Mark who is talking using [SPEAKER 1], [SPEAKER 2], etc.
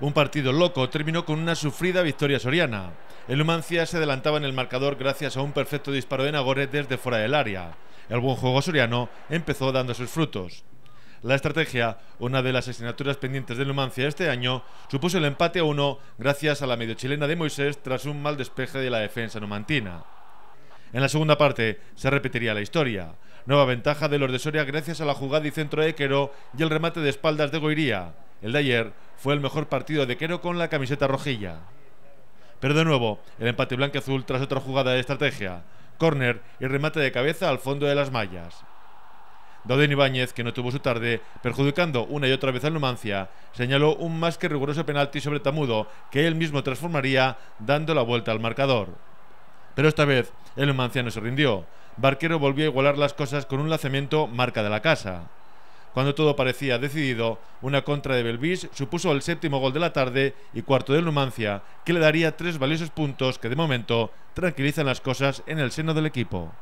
[SPEAKER 1] Un partido loco terminó con una sufrida victoria soriana. El Numancia se adelantaba en el marcador gracias a un perfecto disparo de Nagore desde fuera del área. El buen juego soriano empezó dando sus frutos. La estrategia, una de las asignaturas pendientes del Numancia este año, supuso el empate a uno gracias a la chilena de Moisés tras un mal despeje de la defensa numantina. En la segunda parte se repetiría la historia. Nueva ventaja de los de Soria gracias a la jugada y centro de Equero y el remate de espaldas de Goiría. El de ayer fue el mejor partido de Quero con la camiseta rojilla. Pero de nuevo, el empate blanco-azul tras otra jugada de estrategia, córner y remate de cabeza al fondo de las mallas. Dauden Ibáñez, que no tuvo su tarde, perjudicando una y otra vez al Numancia, señaló un más que riguroso penalti sobre Tamudo, que él mismo transformaría dando la vuelta al marcador. Pero esta vez, el Numancia no se rindió. Barquero volvió a igualar las cosas con un lanzamiento marca de la casa. Cuando todo parecía decidido, una contra de Belvis supuso el séptimo gol de la tarde y cuarto de Numancia, que le daría tres valiosos puntos que de momento tranquilizan las cosas en el seno del equipo.